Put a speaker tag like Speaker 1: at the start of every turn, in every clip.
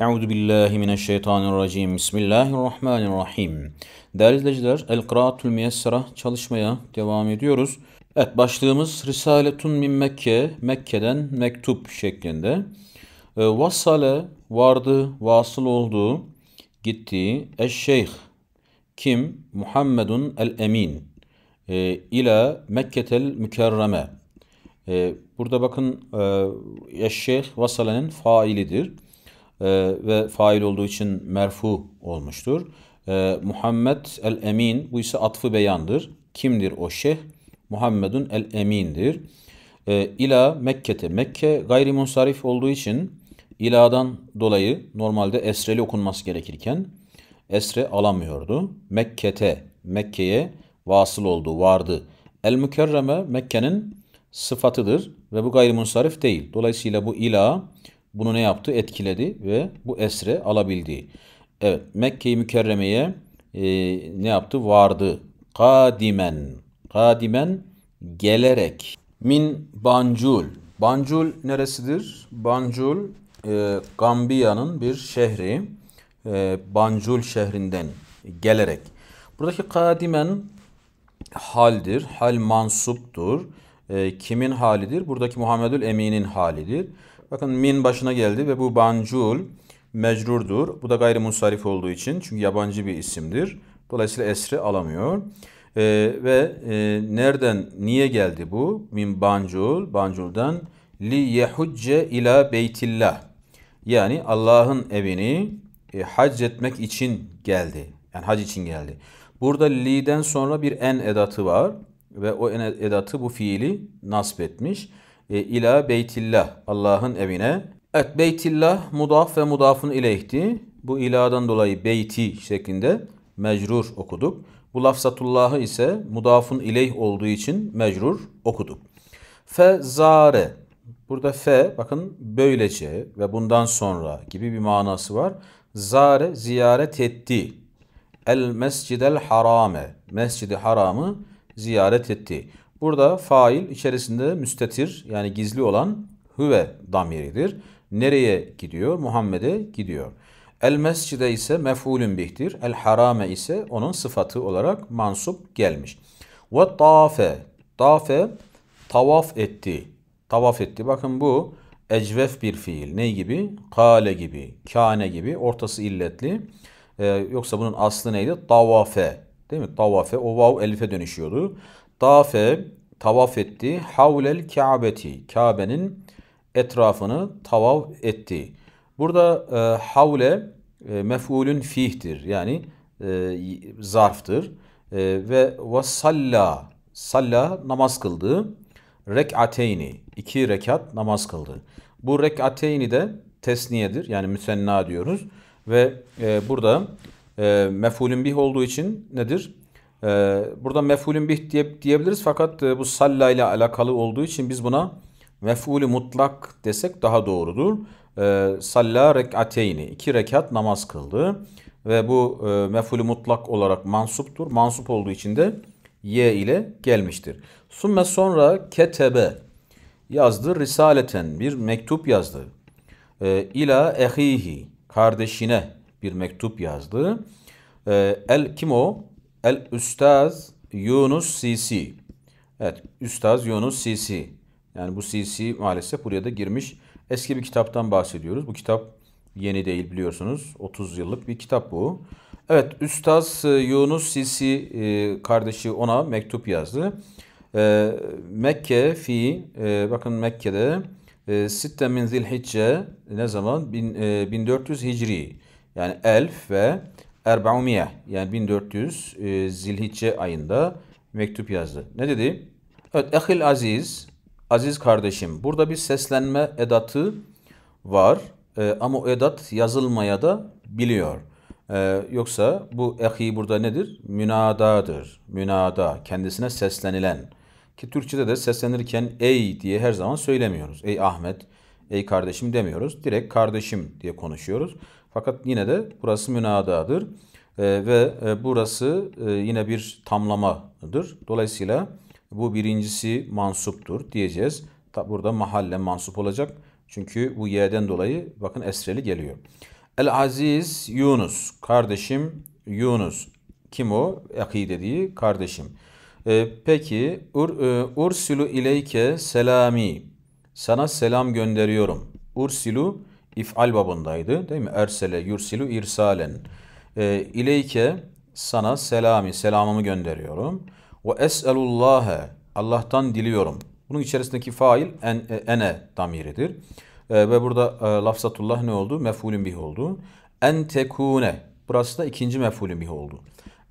Speaker 1: Euzu billahi mineşşeytanirracim. Bismillahirrahmanirrahim. Değerli izleyiciler, El Kıraatül Müyessera çalışmaya devam ediyoruz. Evet, başlığımız Risaletun min Mekke, Mekke'den mektup şeklinde. Ee, vasale vardı, vasıl oldu, gitti. Eşşeyh kim? Muhammedun el Emin e, ee, ile Mekketel Mükerreme. E, burada bakın e, Eşşeyh Vasale'nin failidir e, ve fail olduğu için merfu olmuştur. E, Muhammed el-Emin bu ise atfı beyandır. Kimdir o şeyh? Muhammedun el-Emin'dir. E, ila Mekke'te. Mekke gayri munsarif olduğu için iladan dolayı normalde esreli okunması gerekirken esre alamıyordu. Mekke'te, Mekke'ye vasıl oldu, vardı. El-Mükerreme Mekke'nin sıfatıdır ve bu gayrimunsarif değil. Dolayısıyla bu ila bunu ne yaptı? Etkiledi ve bu esre alabildi. Evet Mekke-i Mükerreme'ye e, ne yaptı? Vardı. Kadimen. Kadimen gelerek. Min Banjul. Banjul neresidir? Banjul, e, Gambiya'nın bir şehri. E, Bancul şehrinden gelerek. Buradaki kadimen haldir. Hal mansuptur. E, kimin halidir? Buradaki Muhammedül Emin'in halidir. Bakın min başına geldi ve bu bancul mecrurdur. Bu da gayri gayrimusarif olduğu için çünkü yabancı bir isimdir. Dolayısıyla esri alamıyor. Ee, ve e, nereden, niye geldi bu? Min bancul, banculdan li yehucce ila beytillah. Yani Allah'ın evini e, hac etmek için geldi. Yani hac için geldi. Burada li'den sonra bir en edatı var ve o en edatı bu fiili nasp etmiş e, ila beytillah Allah'ın evine. Et beytillah mudaf ve mudafın ileyhti. Bu iladan dolayı beyti şeklinde mecrur okuduk. Bu lafzatullahı ise mudafın ileyh olduğu için mecrur okuduk. Fe zare. Burada fe bakın böylece ve bundan sonra gibi bir manası var. Zare ziyaret etti. El mescidel harame. Mescidi haramı ziyaret etti. Burada fail içerisinde müstetir yani gizli olan hüve damiridir. Nereye gidiyor? Muhammed'e gidiyor. El mescide ise mef'ulün bihtir. El harame ise onun sıfatı olarak mansup gelmiş. Ve tafe. Tafe tavaf etti. Tavaf etti. Bakın bu ecvef bir fiil. Ne gibi? Kale gibi, kane gibi. Ortası illetli. Ee, yoksa bunun aslı neydi? Tavafe. Değil mi? Tavafe. O vav elife dönüşüyordu. Dafe tavaf etti. Havlel Kabe'ti. Kabe'nin etrafını tavaf etti. Burada e, havle e, mef'ulün fihtir. Yani e, zarftır. E, ve vasalla salla namaz kıldı. Rek'ateyni iki rekat namaz kıldı. Bu rek'ateyni de tesniyedir. Yani müsenna diyoruz. Ve e, burada e, mef'ulün bih olduğu için nedir? Ee, burada mef'ulün bih diye, diyebiliriz fakat e, bu salla ile alakalı olduğu için biz buna mef'ulü mutlak desek daha doğrudur. Ee, salla rekateyni iki rekat namaz kıldı ve bu e, mef'ulü mutlak olarak mansuptur. Mansup olduğu için de ye ile gelmiştir. Sümme sonra ketebe yazdı risaleten bir mektup yazdı. E, ila ehihi kardeşine bir mektup yazdı. el kim o? El Üstaz Yunus Sisi. Evet, Üstaz Yunus Sisi. Yani bu Sisi maalesef buraya da girmiş. Eski bir kitaptan bahsediyoruz. Bu kitap yeni değil biliyorsunuz. 30 yıllık bir kitap bu. Evet, Üstaz Yunus Sisi e, kardeşi ona mektup yazdı. E, Mekke fi, e, bakın Mekke'de Sitte min Zilhicce ne zaman? 1400 Hicri. Yani Elf ve Erbaumiye yani 1400 e, Zilhicce ayında mektup yazdı. Ne dedi? Evet, ehil aziz, aziz kardeşim. Burada bir seslenme edatı var e, ama o edat yazılmaya da biliyor. E, yoksa bu ehi burada nedir? Münadadır. Münada, kendisine seslenilen. Ki Türkçe'de de seslenirken ey diye her zaman söylemiyoruz. Ey Ahmet, ey kardeşim demiyoruz. Direkt kardeşim diye konuşuyoruz. Fakat yine de burası münadadır ee, ve e, burası e, yine bir tamlamadır. Dolayısıyla bu birincisi mansuptur diyeceğiz. burada mahalle mansup olacak. Çünkü bu y'den dolayı bakın esreli geliyor. El Aziz Yunus kardeşim Yunus kim o? Aki dediği kardeşim. E, peki Ur, e, Ursilu ileyke selami sana selam gönderiyorum. Ursilu ifal babındaydı değil mi? Ersele yursilu irsalen. E, ileyke sana selami, selamımı gönderiyorum. Ve es'elullâhe, Allah'tan diliyorum. Bunun içerisindeki fail en, e, ene damiridir. E, ve burada e, lafzatullah ne oldu? Mef'ulün bih oldu. En tekune, burası da ikinci mef'ulün bih oldu.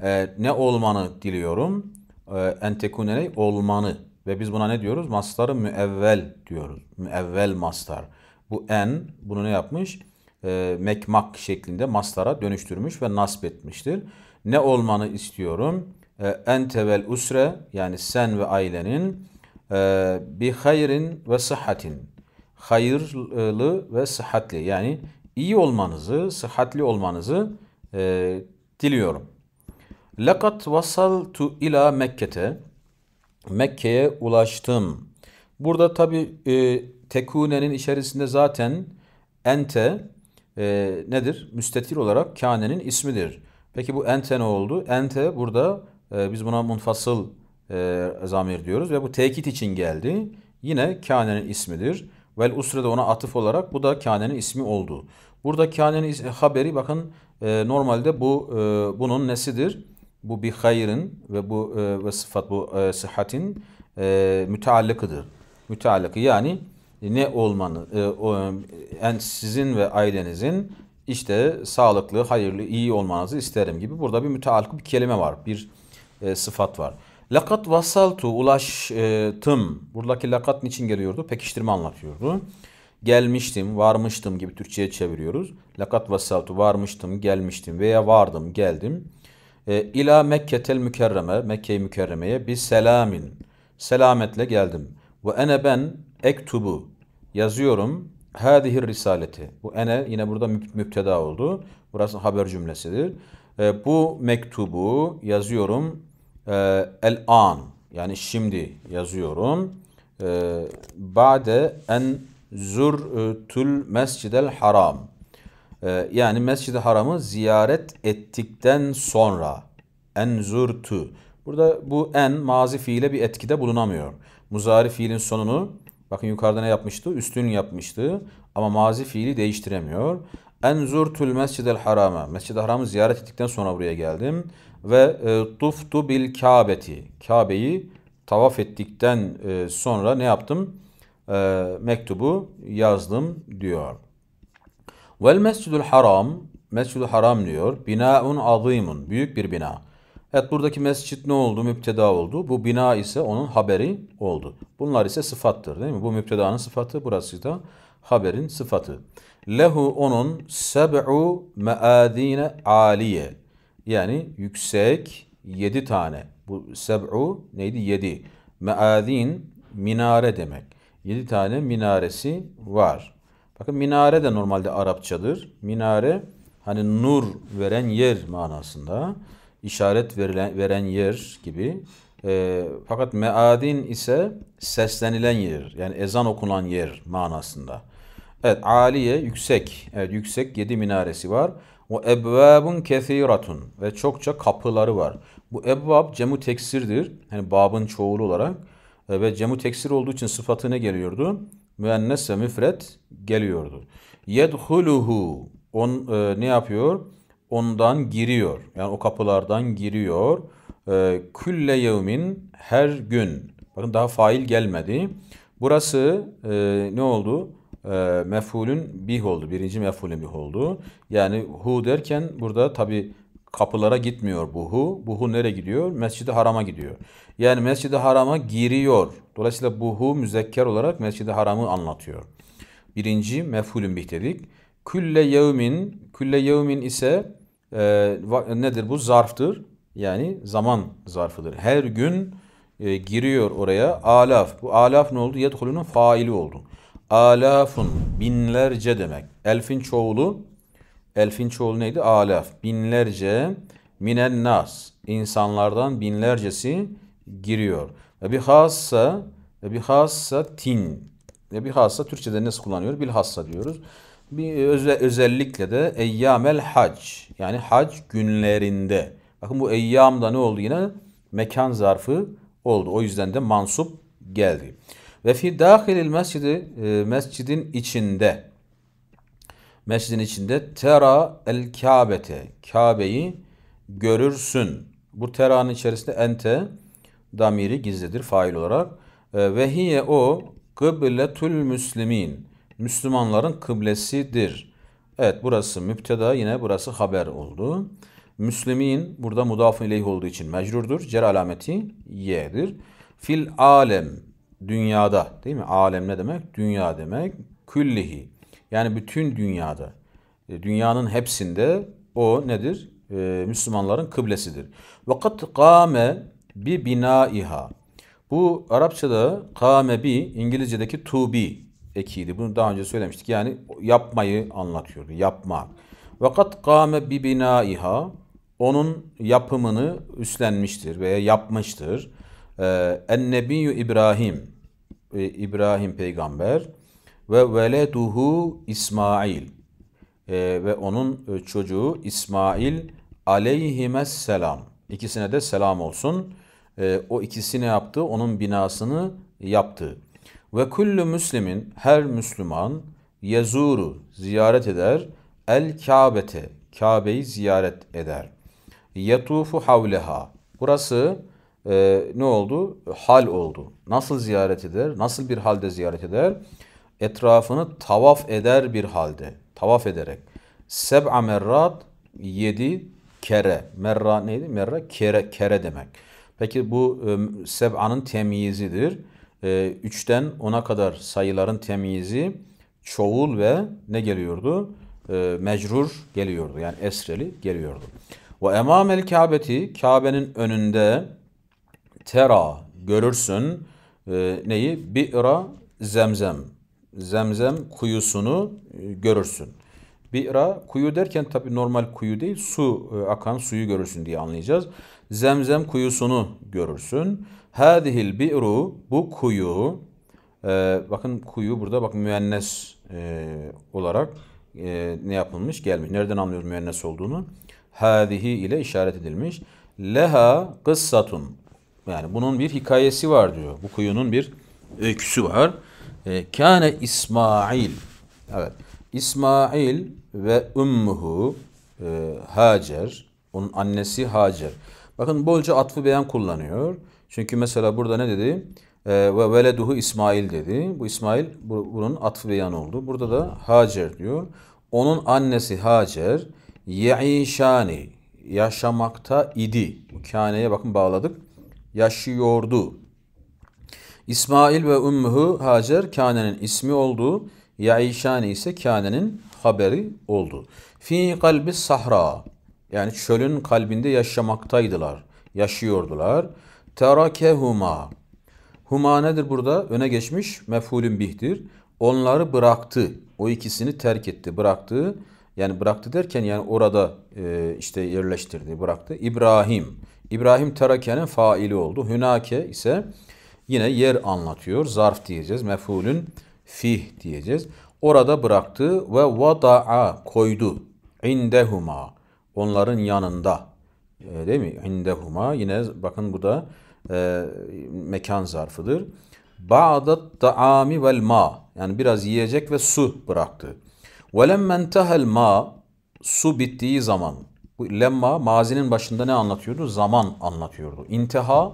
Speaker 1: E, ne olmanı diliyorum? E, en tekune olmanı. Ve biz buna ne diyoruz? Mastarı müevvel diyoruz. Müevvel mastar. Bu en bunu ne yapmış? E, ee, mekmak şeklinde maslara dönüştürmüş ve nasp etmiştir. Ne olmanı istiyorum? E, ee, ente usre yani sen ve ailenin e, bi hayrin ve sıhhatin. Hayırlı ve sıhhatli yani iyi olmanızı, sıhhatli olmanızı e, diliyorum. Lekat vasaltu ila Mekke'te. Mekke'ye ulaştım. Burada tabi e, tekunenin içerisinde zaten ente e, nedir? Müstetir olarak kânenin ismidir. Peki bu ente ne oldu? Ente burada e, biz buna munfasıl e, zamir diyoruz ve bu tekit için geldi. Yine kânenin ismidir. Vel usre'de ona atıf olarak bu da kânenin ismi oldu. Burada kânenin haberi bakın e, normalde bu e, bunun nesidir? Bu bir hayırın ve bu e, ve sıfat bu e, sıhhatin e, müteallıkıdır. Müteallıkı yani ne olmanız, yani e, sizin ve ailenizin işte sağlıklı, hayırlı, iyi olmanızı isterim gibi burada bir müteallık bir kelime var, bir e, sıfat var. Lakat vasaltu ulaştım. Buradaki lakat niçin geliyordu? Pekiştirme anlatıyordu. Gelmiştim, varmıştım gibi Türkçe'ye çeviriyoruz. Lakat vasaltu varmıştım, gelmiştim veya vardım, geldim. E, ila ila Mekketel mükerreme, Mekke-i mükerremeye bir selamin. Selametle geldim. Ve ene ben ektubu yazıyorum hadihir risaleti. Bu ene yine burada müpteda oldu. Burası haber cümlesidir. E, bu mektubu yazıyorum e, el an yani şimdi yazıyorum. E, bade en zurtul mescidel haram. E, yani mescid haramı ziyaret ettikten sonra en zurtu. Burada bu en mazi fiile bir etkide bulunamıyor. Muzari fiilin sonunu Bakın yukarıda ne yapmıştı? Üstün yapmıştı. Ama mazi fiili değiştiremiyor. Enzurtul mescidel harama. Mescid-i haramı ziyaret ettikten sonra buraya geldim. Ve e, tuftu bil kabeti, Kabe'yi tavaf ettikten e, sonra ne yaptım? E, mektubu yazdım diyor. Vel mescidül haram. Mescid Mescidül haram diyor. Binaun azimun. Büyük bir bina. Evet buradaki mescit ne oldu? Müpteda oldu. Bu bina ise onun haberi oldu. Bunlar ise sıfattır değil mi? Bu müptedanın sıfatı burası da haberin sıfatı. Lehu onun seb'u meadine aliye. Yani yüksek yedi tane. Bu seb'u neydi? Yedi. Meadin minare demek. Yedi tane minaresi var. Bakın minare de normalde Arapçadır. Minare hani nur veren yer manasında işaret verilen, veren yer gibi. E, fakat meadin ise seslenilen yer. Yani ezan okunan yer manasında. Evet aliye yüksek. Evet yüksek yedi minaresi var. O ebvabun kethiratun ve çokça kapıları var. Bu ebvab cemu teksirdir. Yani babın çoğulu olarak e, ve cemu teksir olduğu için sıfatı ne geliyordu? Müennes ve müfret geliyordu. Yedhuluhu on e, ne yapıyor? ondan giriyor. Yani o kapılardan giriyor. Ee, külle yevmin her gün. Bakın daha fail gelmedi. Burası e, ne oldu? E, mefulün bih oldu. Birinci mefulün bih oldu. Yani hu derken burada tabi kapılara gitmiyor bu hu. Bu hu nereye gidiyor? Mescid-i Haram'a gidiyor. Yani Mescid-i Haram'a giriyor. Dolayısıyla bu hu müzekker olarak Mescid-i Haram'ı anlatıyor. Birinci mefulün bih dedik. Külle yevmin, külle yevmin ise e, nedir bu? Zarftır. Yani zaman zarfıdır. Her gün e, giriyor oraya alaf. Bu alaf ne oldu? Yedhulunun faili oldu. Alafun binlerce demek. Elfin çoğulu elfin çoğulu neydi? Alaf. Binlerce minen nas. İnsanlardan binlercesi giriyor. Ve bir hassa bir hassa tin. Ve bir hassa Türkçe'de nasıl kullanıyor? Bilhassa diyoruz. Bir öze, özellikle de eyyamel hac yani hac günlerinde. Bakın bu eyyamda ne oldu yine? Mekan zarfı oldu. O yüzden de mansup geldi. Ve fi dahilil mescidi e, mescidin içinde mescidin içinde tera el Kabe'te Kabe'yi görürsün. Bu teranın içerisinde ente damiri gizlidir fail olarak. E, ve hiye o kıbletül müslimin. Müslümanların kıblesidir. Evet burası müpteda yine burası haber oldu. Müslümin burada mudafın ileyh olduğu için mecrurdur. Cer alameti y'dir. Fil alem dünyada değil mi? Alem ne demek? Dünya demek. Küllihi yani bütün dünyada. E, dünyanın hepsinde o nedir? Ee, Müslümanların kıblesidir. Vakat kâme bi binaiha. Bu Arapçada kâme bi İngilizce'deki to be ekiydi. Bunu daha önce söylemiştik. Yani yapmayı anlatıyordu. Yapmak. Vakat kame bi binaiha onun yapımını üstlenmiştir veya yapmıştır. Ee, en nebiyyü İbrahim e, İbrahim peygamber ve veleduhu İsmail e, ve onun e, çocuğu İsmail aleyhisselam. İkisine de selam olsun. O ikisi ne yaptı? Onun binasını yaptı. Ve kullu müslimin her Müslüman yazuru ziyaret eder. El Kabe'te Kabe'yi ziyaret eder. Yatufu havleha. Burası e, ne oldu? Hal oldu. Nasıl ziyaret eder? Nasıl bir halde ziyaret eder? Etrafını tavaf eder bir halde. Tavaf ederek. Seb'a merrat yedi kere. Merra neydi? Merra kere, kere demek. Peki bu e, seb'anın temyizidir. 3'ten ee, 10'a kadar sayıların temyizi çoğul ve ne geliyordu? Ee, mecrur geliyordu. Yani esreli geliyordu. Ve emamel Kabe'ti Kabe'nin önünde tera görürsün ee, neyi? Bi'ra zemzem. Zemzem kuyusunu e, görürsün. Bi'ra kuyu derken tabi normal kuyu değil su e, akan suyu görürsün diye anlayacağız zemzem kuyusunu görürsün. Hadihil bi'ru bu kuyu e, bakın kuyu burada bak müennes e, olarak e, ne yapılmış gelmiş. Nereden anlıyoruz müennes olduğunu? Hadihi ile işaret edilmiş. Leha kıssatun yani bunun bir hikayesi var diyor. Bu kuyunun bir öyküsü var. E, kâne İsmail evet İsmail ve ümmühü e, Hacer onun annesi Hacer. Bakın bolca atfı beyan kullanıyor. Çünkü mesela burada ne dedi? Ee, ve veleduhu İsmail dedi. Bu İsmail bunun atfı beyan oldu. Burada da Hacer diyor. Onun annesi Hacer ye'işani yaşamakta idi. Bu kâneye bakın bağladık. Yaşıyordu. İsmail ve Ümmühü Hacer kânenin ismi oldu. Ya'işani ise kânenin haberi oldu. Fi kalbi sahra. Yani çölün kalbinde yaşamaktaydılar, yaşıyordular. Terakehuma. Huma nedir burada? Öne geçmiş mefulün bihtir. Onları bıraktı. O ikisini terk etti, bıraktı. Yani bıraktı derken yani orada e, işte yerleştirdi, bıraktı. İbrahim. İbrahim terakenin faili oldu. Hünake ise yine yer anlatıyor. Zarf diyeceğiz. Mefulün fih diyeceğiz. Orada bıraktı ve vada'a koydu. İndehuma. Onların yanında. E, değil mi? İndehuma. Yine bakın bu da e, mekan zarfıdır. Ba'dat ta'ami vel ma. Yani biraz yiyecek ve su bıraktı. Ve lemmen tehel ma. Su bittiği zaman. Bu lemma mazinin başında ne anlatıyordu? Zaman anlatıyordu. İntiha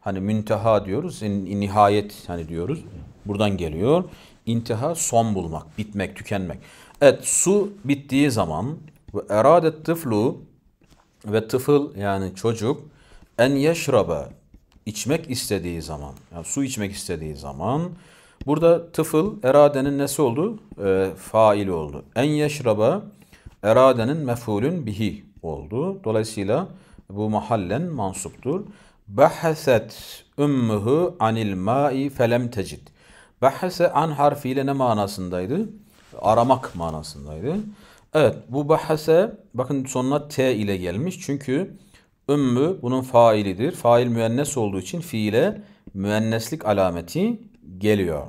Speaker 1: hani münteha diyoruz. Nihayet hani diyoruz. Buradan geliyor. İntiha son bulmak, bitmek, tükenmek. Evet su bittiği zaman ve eradet tıflu ve tıfıl yani çocuk en yeşraba içmek istediği zaman, yani su içmek istediği zaman burada tıfıl eradenin nesi oldu? E, faili oldu. En yeşraba eradenin mefulün bihi oldu. Dolayısıyla bu mahallen mansuptur. Bahaset ümmühü anil ma'i felem tecid. Bahase an harfiyle ne manasındaydı? Aramak manasındaydı. Evet bu bahse bakın sonuna T ile gelmiş. Çünkü ümmü bunun failidir. Fail müennes olduğu için fiile müenneslik alameti geliyor.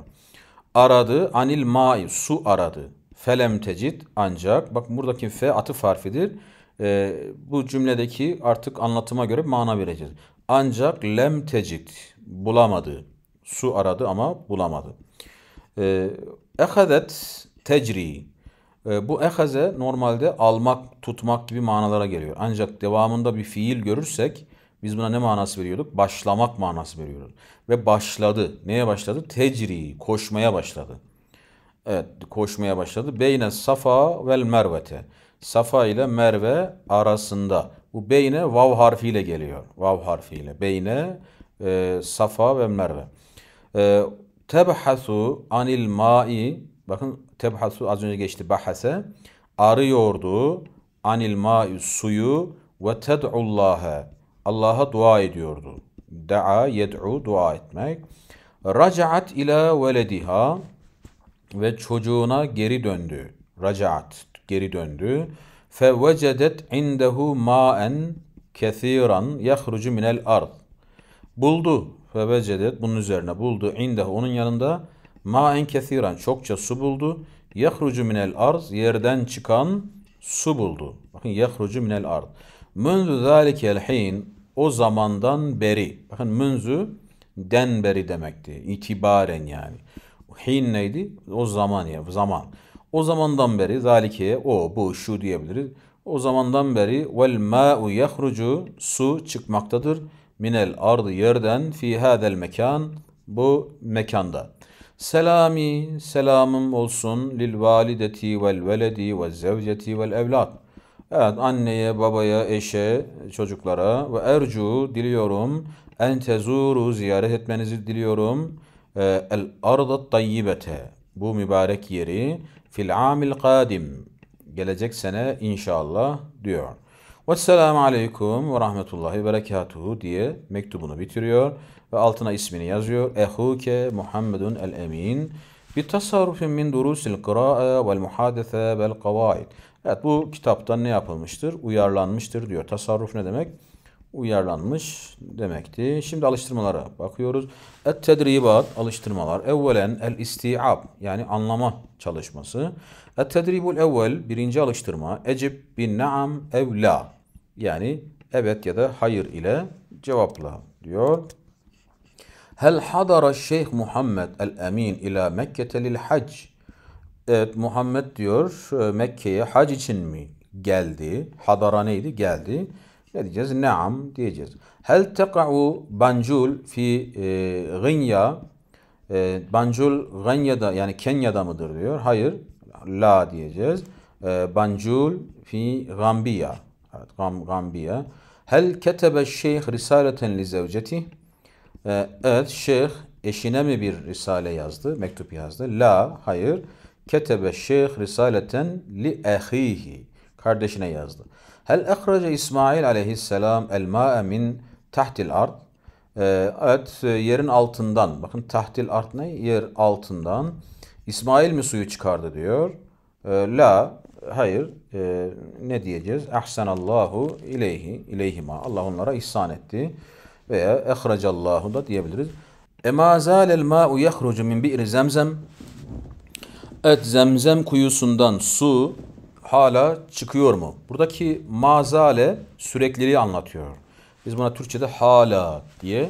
Speaker 1: Aradı anil mai su aradı. Felem tecit ancak bak buradaki fe atıf harfidir. Ee, bu cümledeki artık anlatıma göre mana vereceğiz. Ancak lem tecit bulamadı. Su aradı ama bulamadı. Ee, Ehadet tecri ee, bu ehaze normalde almak, tutmak gibi manalara geliyor. Ancak devamında bir fiil görürsek biz buna ne manası veriyorduk? Başlamak manası veriyoruz. Ve başladı. Neye başladı? Tecri, koşmaya başladı. Evet, koşmaya başladı. Beyne Safa vel Mervete. Safa ile Merve arasında. Bu beyne vav harfiyle geliyor. Vav harfiyle. Beyne e, Safa ve Merve. E, tebhasu anil ma'i. Bakın tebhasu az önce geçti bahase arıyordu anil ma'i suyu ve ted'ullâhe Allah'a dua ediyordu. Da'a yed'u dua etmek. Racaat ila velediha ve çocuğuna geri döndü. Racaat geri döndü. Fevecedet indehu ma'en kethiran yahrucu minel ard. Buldu. Fevecedet bunun üzerine buldu. Indehu onun yanında Ma en kethiran çokça su buldu. Yahrucu minel arz yerden çıkan su buldu. Bakın yahrucu minel arz. Münzü zâlikel hin o zamandan beri. Bakın münzu den beri demekti. İtibaren yani. Hin neydi? O zaman ya zaman. O zamandan beri zalike o bu şu diyebiliriz. O zamandan beri vel ma'u yahrucu su çıkmaktadır minel ardı yerden fi hadel mekan bu mekanda. Selami, selamım olsun lil valideti vel veledi ve zevceti vel evlat. Evet anneye, babaya, eşe, çocuklara ve ercu diliyorum. En tezuru ziyaret etmenizi diliyorum. Ee, el arda tayyibete. Bu mübarek yeri fil amil kadim. Gelecek sene inşallah diyor. Vesselamu aleyküm ve rahmetullahi ve berekatuhu diye mektubunu bitiriyor ve altına ismini yazıyor. Ehuke Muhammedun el Emin. Bir tasarrufin min durusil kıra'a vel muhadese vel kavaid. Evet bu kitaptan ne yapılmıştır? Uyarlanmıştır diyor. Tasarruf ne demek? Uyarlanmış demekti. Şimdi alıştırmalara bakıyoruz. Et tedribat alıştırmalar. Evvelen el isti'ab yani anlama çalışması. Et tedribul evvel birinci alıştırma. Ecib bin naam ev Yani evet ya da hayır ile cevapla diyor. Hel hadara Şeyh Muhammed el-Emin ila Mekke'te lil hac. Evet Muhammed diyor e, Mekke'ye hac için mi geldi? Hadara neydi? Geldi. Ne diyeceğiz? Naam diyeceğiz. Hel teka'u Banjul? fi e, Gınya. E, bancul Ganya'da yani Kenya'da mıdır diyor. Hayır. La diyeceğiz. E, bancul fi Gambiya. Evet, Gam, Gambiya. Hel ketebe şeyh risaleten li zevceti? Ee, evet, şeyh eşine mi bir risale yazdı, mektup yazdı? La, hayır. Ketebe şeyh risaleten li ehihi. Kardeşine yazdı. Hel ehrace İsmail aleyhisselam el ma'e min tahtil ard. Ee, evet, e, yerin altından. Bakın tahtil ard ne? Yer altından. İsmail mi suyu çıkardı diyor. Ee, la, hayır. E, ne diyeceğiz? Ahsanallahu ileyhi, ileyhima. Allah onlara ihsan etti veya ehracallahu da diyebiliriz. Emazalel zâlel mâ'u yehrucu min bi'ri zemzem. Et zemzem kuyusundan su hala çıkıyor mu? Buradaki mazale sürekliliği anlatıyor. Biz buna Türkçe'de hala diye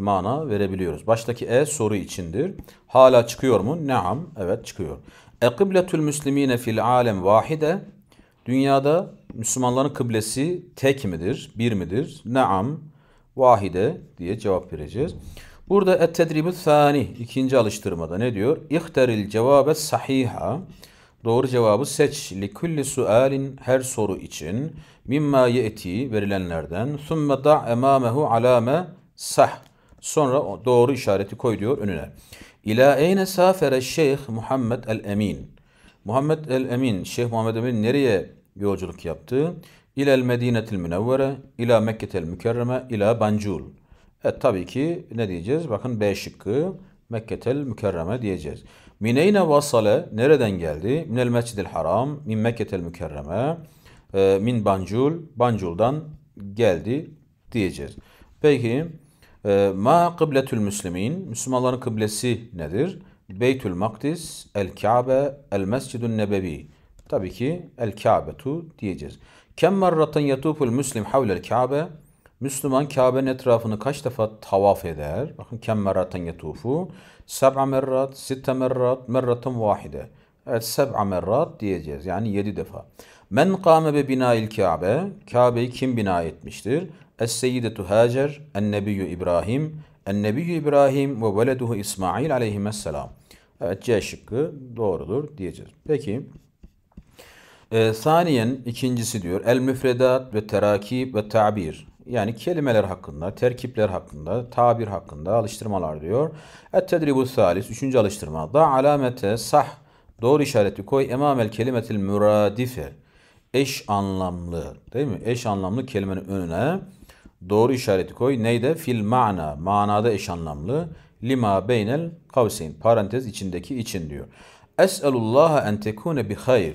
Speaker 1: mana verebiliyoruz. Baştaki e soru içindir. Hala çıkıyor mu? Neam, Evet çıkıyor. E müslimine fil alem vahide. Dünyada Müslümanların kıblesi tek midir? Bir midir? Neam vahide diye cevap vereceğiz. Burada et tedribü thani ikinci alıştırmada ne diyor? İhteril cevabe sahiha. Doğru cevabı seç. Li kulli sualin her soru için mimma yeti verilenlerden thumme da emamehu alame sah. Sonra doğru işareti koy diyor önüne. İla eyne safere Şeyh Muhammed el Emin. Muhammed el Emin, Şeyh Muhammed el Emin nereye yolculuk yaptı? İlel Medinetil Münevvere, ila Mekketel Mükerreme, ila Bancul. Evet tabii ki ne diyeceğiz? Bakın B şıkkı Mekketel Mükerreme diyeceğiz. Mineyne vasale nereden geldi? Minel Mescidil Haram, min Mekketel Mükerreme, e, min Bancul, Bancul'dan geldi diyeceğiz. Peki e, ma kıbletül müslimin, Müslümanların kıblesi nedir? Beytül Makdis, El Kabe, El Mescidun Nebevi. Tabii ki El Kabetu diyeceğiz. Kem merraten yatuful müslim havlel Kabe. Müslüman Kabe'nin etrafını kaç defa tavaf eder? Bakın kem merraten yatufu. Seb'a merrat, sitte merrat, merraten vahide. Evet seb'a merrat diyeceğiz. Yani yedi defa. Men kâme be binail Kabe. Kabe'yi kim bina etmiştir? Es seyyidetu Hacer, en İbrahim, en nebiyyü İbrahim ve veleduhu İsmail aleyhisselam. Evet C şıkkı doğrudur diyeceğiz. Peki e, saniyen ikincisi diyor el müfredat ve terakip ve tabir. Yani kelimeler hakkında, terkipler hakkında, tabir hakkında alıştırmalar diyor. Et tedribu salis, üçüncü alıştırma. Da alamete sah, doğru işareti koy emamel kelimetil müradife. Eş anlamlı, değil mi? Eş anlamlı kelimenin önüne doğru işareti koy. Neyde? Fil mana, manada eş anlamlı. Lima beynel kavseyn, parantez içindeki için diyor. Es'elullaha en tekune bi hayr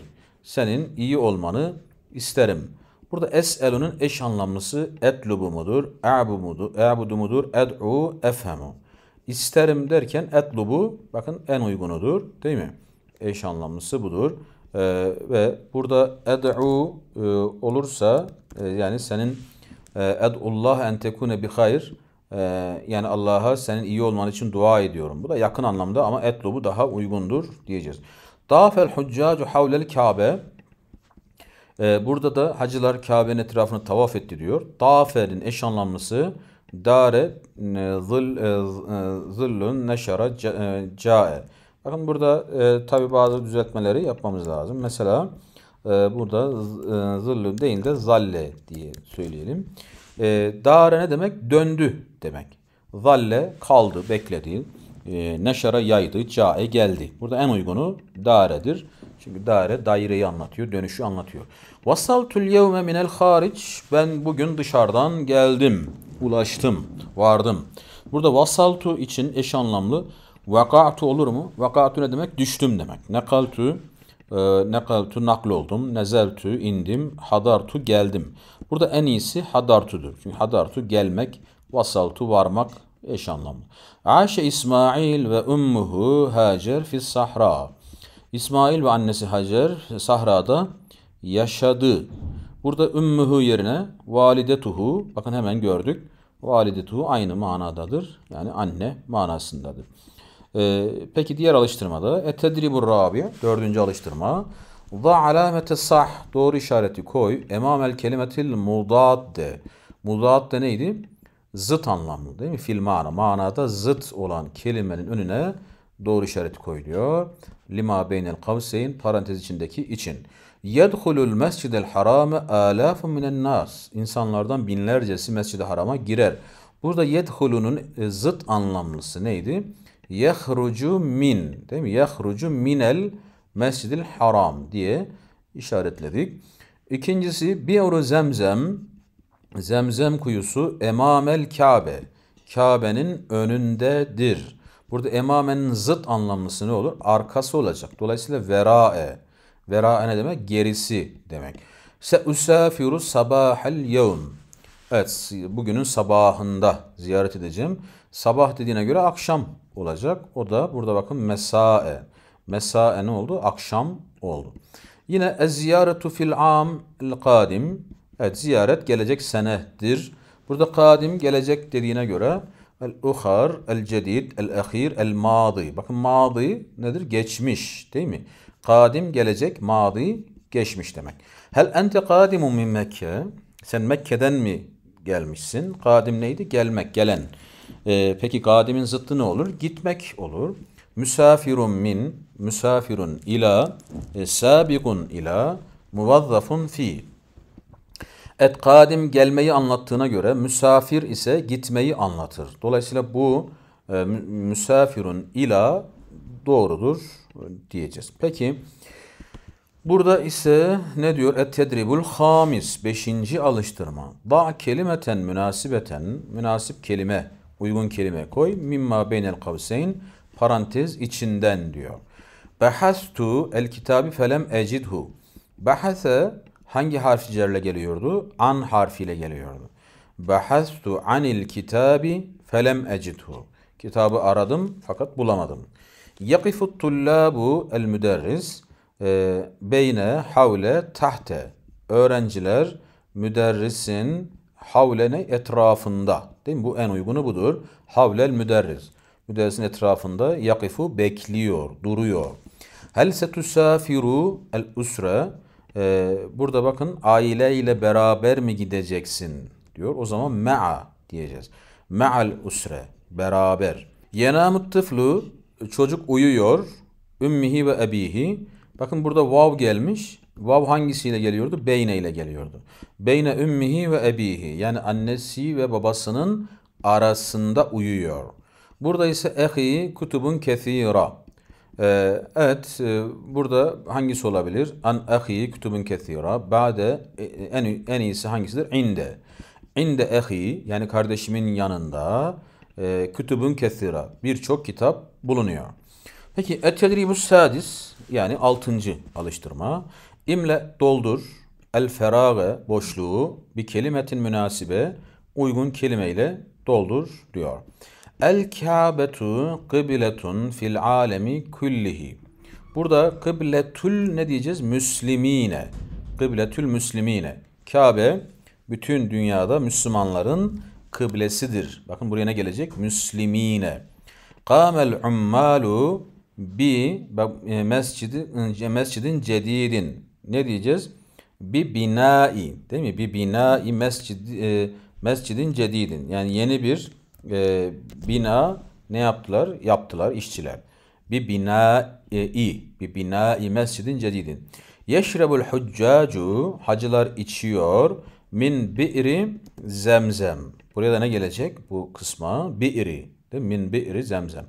Speaker 1: senin iyi olmanı isterim. Burada es'elunun eş anlamlısı etlubu mudur, e'bu mudur, e'budu mudur, ed'u, efhemu. İsterim derken etlubu bakın en uygunudur değil mi? Eş anlamlısı budur. Ee, ve burada ed'u e, olursa e, yani senin e, ed'ullah en tekune bi hayr e, yani Allah'a senin iyi olman için dua ediyorum. Bu da yakın anlamda ama etlubu daha uygundur diyeceğiz. Dafel huccacu havlel Kabe. Ee, burada da hacılar Kabe'nin etrafını tavaf etti diyor. Dafel'in eş anlamlısı dare e, zıl, e, zıllun e, neşara cae. Bakın burada e, tabi bazı düzeltmeleri yapmamız lazım. Mesela e, burada e, değil de zalle diye söyleyelim. E, dare ne demek? Döndü demek. Zalle kaldı, bekledi. E, neşara yaydı, cae geldi. Burada en uygunu dairedir. Çünkü daire daireyi anlatıyor, dönüşü anlatıyor. Vasaltul yevme minel hariç. Ben bugün dışarıdan geldim, ulaştım, vardım. Burada vasaltu için eş anlamlı vakatu olur mu? Vakatu ne demek? Düştüm demek. Nekaltu e, nekaltu nakl oldum, nezeltü indim, hadartu geldim. Burada en iyisi hadartudur. Çünkü hadartu gelmek, vasaltu varmak, eş anlamlı. Aşe İsmail ve ummuhu Hacer fi sahra. İsmail ve annesi Hacer sahrada yaşadı. Burada ümmühü yerine validetuhu bakın hemen gördük. Validetuhu aynı manadadır. Yani anne manasındadır. Ee, peki diğer alıştırmada etedribur rabi dördüncü alıştırma. Da alamete sah doğru işareti koy. Emamel kelimetil mudadde. Mudadde neydi? zıt anlamlı değil mi? Fil mana. Manada zıt olan kelimenin önüne doğru işaret koyuluyor. Lima beynel kavseyn parantez içindeki için. Yedhulul mescidel harame alafun minen nas. İnsanlardan binlercesi mescid-i harama girer. Burada yedhulunun e, zıt anlamlısı neydi? Yehrucu min değil mi? Yehrucu minel mescidil haram diye işaretledik. İkincisi bir bi'ru zemzem Zemzem kuyusu emamel Kabe. Kabe'nin önündedir. Burada emamenin zıt anlamlısı ne olur? Arkası olacak. Dolayısıyla verae. Verae ne demek? Gerisi demek. Se usafiru sabahel yevm. Evet bugünün sabahında ziyaret edeceğim. Sabah dediğine göre akşam olacak. O da burada bakın mesae. Mesae ne oldu? Akşam oldu. Yine ez ziyaretu fil am kadim. Evet ziyaret gelecek senedir. Burada kadim gelecek dediğine göre el uhar, el cedid, el ahir, el madi. Bakın madi nedir? Geçmiş değil mi? Kadim gelecek, madi geçmiş demek. Hel ente kadimun min Mekke? Sen Mekke'den mi gelmişsin? Kadim neydi? Gelmek, gelen. Ee, peki kadimin zıttı ne olur? Gitmek olur. Müsafirun min, müsafirun ila, e, sabikun ila, muvazzafun fi. Et kadim gelmeyi anlattığına göre misafir ise gitmeyi anlatır. Dolayısıyla bu e, misafirun ila doğrudur diyeceğiz. Peki burada ise ne diyor? Et tedribul hamis. Beşinci alıştırma. Da kelimeten münasibeten. Münasip kelime. Uygun kelime koy. Mimma beynel kavseyn. Parantez içinden diyor. Behastu el kitabı felem ecidhu. Bahase hangi harflerle geliyordu? An harfiyle geliyordu. Bahastu anil kitabi felem ecidhu. Kitabı aradım fakat bulamadım. Yakifu tullabu el müderris e, beyne havle tahte. Öğrenciler müderrisin havlene etrafında. Değil mi? Bu en uygunu budur. Havlel müderris. Müderrisin etrafında yakifu bekliyor, duruyor. Hel setusafiru el usre ee, burada bakın aile ile beraber mi gideceksin diyor. O zaman mea diyeceğiz. meal usre beraber. Yenamut tıflu çocuk uyuyor. Ümmihi ve ebihi. Bakın burada vav gelmiş. Vav hangisiyle geliyordu? Beyne ile geliyordu. Beyne ümmihi ve ebihi. Yani annesi ve babasının arasında uyuyor. Burada ise ehi kutubun kethira. Ee, evet, e, burada hangisi olabilir? An ahi kutubun kethira. Ba'de e, e, en, en iyisi hangisidir? İnde. İnde ahi yani kardeşimin yanında e, kutubun kethira. Birçok kitap bulunuyor. Peki et-tegribus sadis yani altıncı alıştırma. İmle doldur el ferage boşluğu bir kelimetin münasibe uygun kelimeyle doldur diyor. El Kâbetu kıbletun fil alemi kullihi. Burada kıbletül ne diyeceğiz? Müslimine. Kıbletül müslimine. Kabe bütün dünyada Müslümanların kıblesidir. Bakın buraya ne gelecek? Müslimine. Kamel ummalu bi e, mescidi, e, mescidin cedidin. Ne diyeceğiz? Bi binai. Değil mi? Bi binai mescid, e, mescidin cedidin. Yani yeni bir e, bina ne yaptılar? Yaptılar işçiler. Bir bina i bir bina i mescidin cedidin. Yeşrebul huccacu hacılar içiyor min bi'ri zemzem. Buraya da ne gelecek bu kısma? Bi'ri. Min bi'ri zemzem.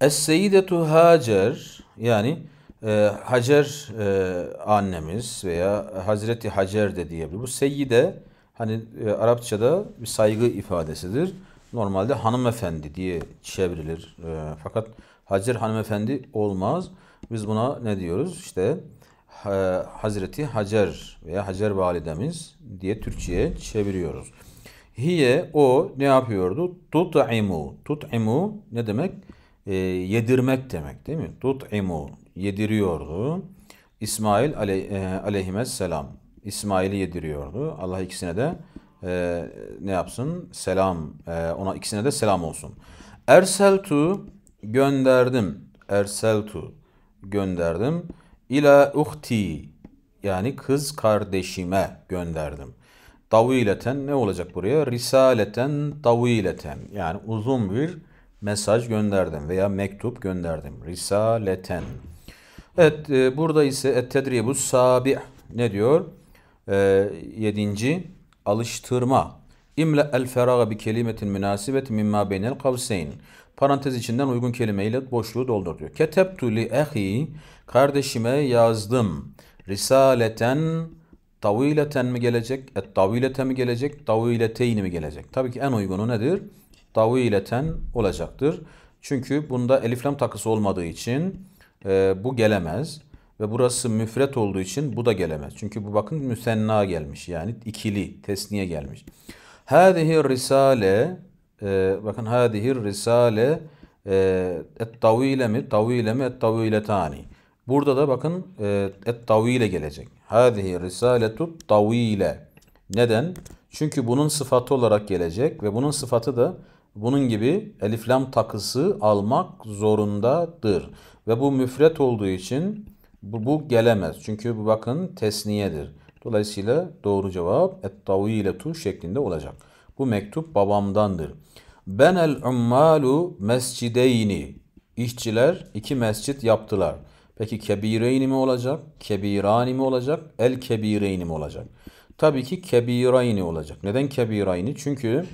Speaker 1: Es-seyyidetu Hacer yani e, Hacer e, annemiz veya Hazreti Hacer de diyebilir. Bu seyyide hani e, Arapçada bir saygı ifadesidir normalde hanımefendi diye çevrilir. E, fakat Hacer hanımefendi olmaz. Biz buna ne diyoruz? İşte e, Hazreti Hacer veya Hacer validemiz diye Türkçe'ye çeviriyoruz. Hiye o ne yapıyordu? Tut'imu. Tut'imu ne demek? E, yedirmek demek değil mi? Tut'imu yediriyordu. İsmail aley, e, aleyhisselam İsmail'i yediriyordu. Allah ikisine de e, ne yapsın? Selam. E, ona ikisine de selam olsun. Erseltu gönderdim. Erseltu gönderdim. İla uhti yani kız kardeşime gönderdim. Tavileten ne olacak buraya? Risaleten tavileten yani uzun bir mesaj gönderdim veya mektup gönderdim. Risaleten. Evet e, burada ise et tedribus sabi ne diyor? E, yedinci alıştırma. İmle el feraga bi kelimetin münasibet mimma beynel kavseyn. Parantez içinden uygun kelimeyle boşluğu doldur diyor. Ketebtu li ehi kardeşime yazdım. Risaleten tavileten mi gelecek? Et tavilete mi gelecek? Tavileteyni mi gelecek? Tabii ki en uygunu nedir? Tavileten olacaktır. Çünkü bunda eliflam takısı olmadığı için e, bu gelemez ve burası müfret olduğu için bu da gelemez. Çünkü bu bakın müsenna gelmiş yani ikili, tesniye gelmiş. Hâzihi risale e, bakın hâzihi risale et tavile mi? Tavile mi? Et taviletani. Burada da bakın e, et tavile gelecek. risale tut tavile. Neden? Çünkü bunun sıfatı olarak gelecek ve bunun sıfatı da bunun gibi eliflam takısı almak zorundadır. Ve bu müfret olduğu için bu, bu gelemez. Çünkü bu bakın tesniyedir. Dolayısıyla doğru cevap et-taviletu şeklinde olacak. Bu mektup babamdandır. Ben el ummalu mescideyni. İşçiler iki mescit yaptılar. Peki kebireyni mi olacak? Kebirani mi olacak? El kebireyni mi olacak? Tabii ki kebirayni olacak. Neden kebirayni? Çünkü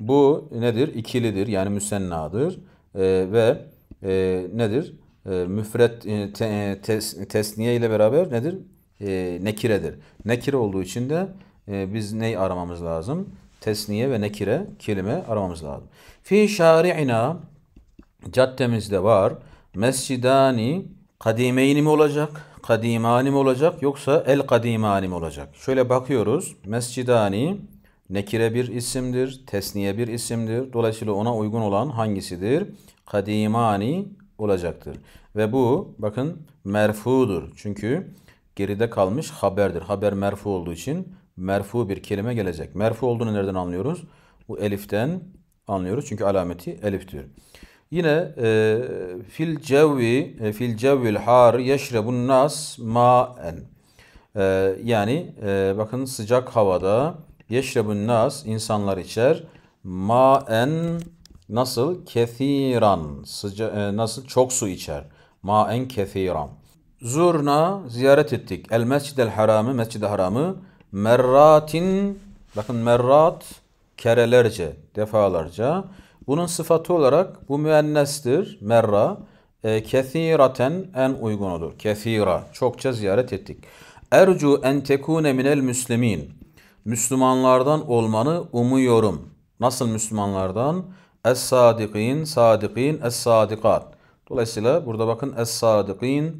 Speaker 1: bu nedir? İkilidir yani müsennadır ee, ve e, nedir? e, müfret e, te, e, tes, tesniye ile beraber nedir? E, nekiredir. Nekire olduğu için de e, biz neyi aramamız lazım? Tesniye ve nekire kelime aramamız lazım. Fi şari'ina caddemizde var. Mescidani kadimeyni mi olacak? Kadimani mi olacak? Yoksa el kadimani mi olacak? Şöyle bakıyoruz. Mescidani nekire bir isimdir. Tesniye bir isimdir. Dolayısıyla ona uygun olan hangisidir? Kadimani olacaktır. Ve bu bakın merfudur. Çünkü geride kalmış haberdir. Haber merfu olduğu için merfu bir kelime gelecek. Merfu olduğunu nereden anlıyoruz? Bu eliften anlıyoruz. Çünkü alameti eliftir. Yine e, fil cevvi e, fil cevvil har yeşrebun nas maen. E, yani e, bakın sıcak havada yeşrebun nas insanlar içer maen Nasıl? Kethiran. Sıca, e, nasıl? Çok su içer. ma en kethiran. Zurna ziyaret ettik. El Mescid el haramı, mescid haramı. Merratin, bakın merrat kerelerce, defalarca. Bunun sıfatı olarak bu müennestir. Merra. E, kethiraten en uygunudur. Kethira. Çokça ziyaret ettik. Ercu en tekune minel müslimin. Müslümanlardan olmanı umuyorum. Nasıl Müslümanlardan? Es-sadikin, sadikin, es-sadikat. Dolayısıyla burada bakın es-sadikin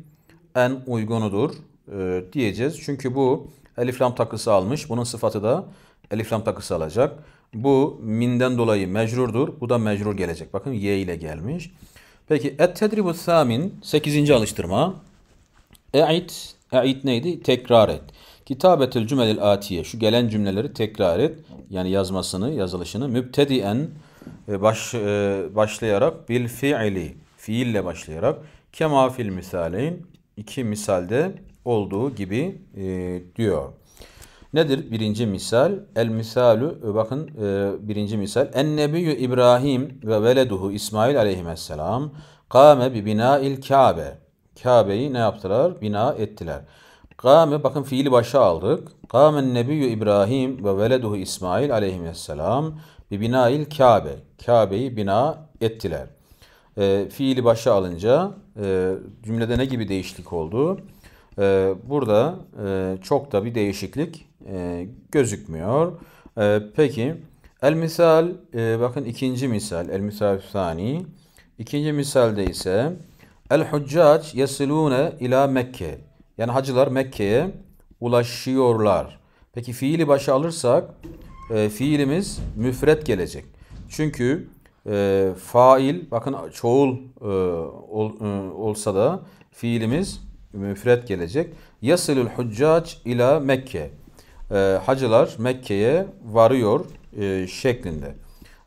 Speaker 1: en uygunudur e, diyeceğiz. Çünkü bu eliflam takısı almış. Bunun sıfatı da eliflam takısı alacak. Bu minden dolayı mecrurdur. Bu da mecrur gelecek. Bakın ye ile gelmiş. Peki et tedribu samin 8. alıştırma. E'it e'it neydi? Tekrar et. Kitabetül cümelil atiye. Şu gelen cümleleri tekrar et. Yani yazmasını, yazılışını. Mübtediyen ee, baş, e, başlayarak bil fiili fiille başlayarak kema fil misaleyn iki misalde olduğu gibi e, diyor. Nedir birinci misal? El misalu e, bakın e, birinci misal. En nebiyyü İbrahim ve veleduhu İsmail aleyhisselam kâme bi il Kabe. Kabe'yi ne yaptılar? Bina ettiler. Kâme bakın fiili başa aldık. Kâmen nebiyyü İbrahim ve veleduhu İsmail aleyhisselam bi binail Kabe. Kabe'yi bina ettiler. E, fiili başa alınca e, cümlede ne gibi değişiklik oldu? E, burada e, çok da bir değişiklik e, gözükmüyor. E, peki el misal e, bakın ikinci misal el misal sani. İkinci misalde ise el huccac yesilune ila Mekke. Yani hacılar Mekke'ye ulaşıyorlar. Peki fiili başa alırsak e, fiilimiz müfret gelecek. Çünkü e, fail bakın çoğul e, ol, e, olsa da fiilimiz müfret gelecek. Yasilul huccac ila Mekke. E, hacılar Mekke'ye varıyor e, şeklinde.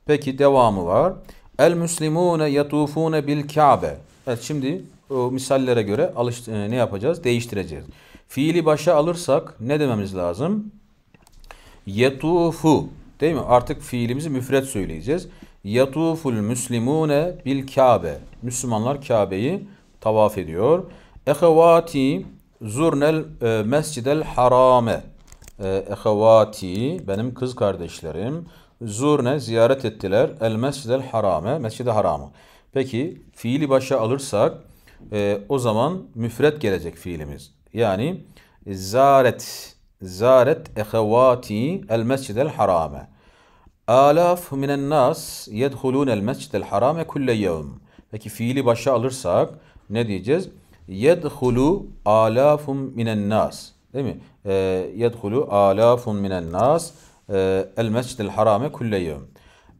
Speaker 1: Peki devamı var. El müslimune yatufune bil Kabe. Evet şimdi o misallere göre alış, e, ne yapacağız? Değiştireceğiz. Fiili başa alırsak ne dememiz lazım? Yetufu değil mi? Artık fiilimizi müfret söyleyeceğiz. Yetuful müslimune bil Kabe. Müslümanlar Kabe'yi tavaf ediyor. Ehevati zurnel e, mescidel harame. Ehevati benim kız kardeşlerim zurne ziyaret ettiler. El mescidel harame. Mescid-i haramı. Peki fiili başa alırsak e, o zaman müfret gelecek fiilimiz. Yani zaret zaret ehevati el mescidel harame. Alaf minen nas yedhulun el mescidel harame kulle yevm. Peki fiili başa alırsak ne diyeceğiz? Yedhulu alafum minen nas. Değil mi? E, ee, yedhulu alafun minen nas e, el mescidel harame kulle yevm.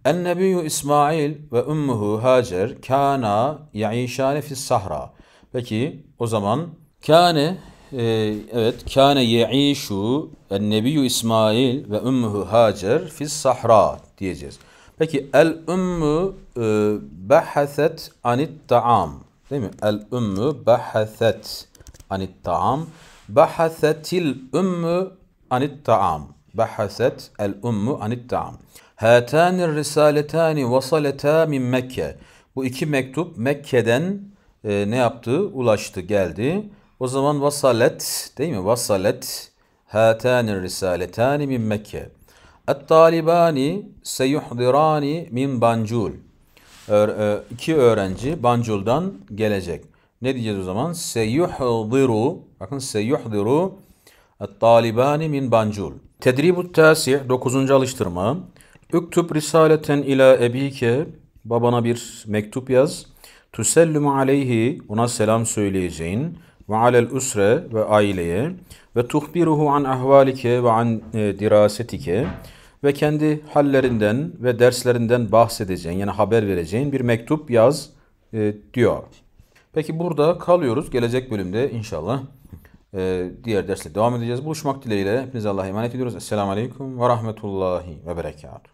Speaker 1: Ennebiyyü İsmail ve ümmühü Hacer kana ya'işane fis sahra. Peki o zaman kane ee, evet. Kâne ye'işu ennebiyyü İsmail ve ümmühü Hacer fis sahra diyeceğiz. Peki el ümmü e, anit ta'am. Değil mi? El ümmü behaset anit ta'am. Behasetil ümmü anit ta'am. Behaset el ümmü anit ta'am. Hâtânir risâletâni vasaletâ min Mekke. Bu iki mektup Mekke'den e, ne yaptı? Ulaştı, geldi. O zaman vasalet değil mi? Vasalet hâtânir risâletâni min Mekke. Et-talibani seyuhdirani min Banjul. E, iki öğrenci Banjul'dan gelecek. Ne diyeceğiz o zaman? Seyuhdiru. Bakın seyuhdiru. Et-talibani min Banjul. Tedribu tasi 9. alıştırma. Üktüb risaleten ila ebike. Babana bir mektup yaz. Tüsellümü aleyhi. Ona selam söyleyeceğin ve alel usre ve aileye ve tuhbiruhu an ahvalike ve an e, dirasetike ve kendi hallerinden ve derslerinden bahsedeceğin yani haber vereceğin bir mektup yaz e, diyor. Peki burada kalıyoruz. Gelecek bölümde inşallah e, diğer dersle devam edeceğiz. Buluşmak dileğiyle hepinize Allah'a emanet ediyoruz. Esselamu Aleyküm ve Rahmetullahi ve Berekatuhu.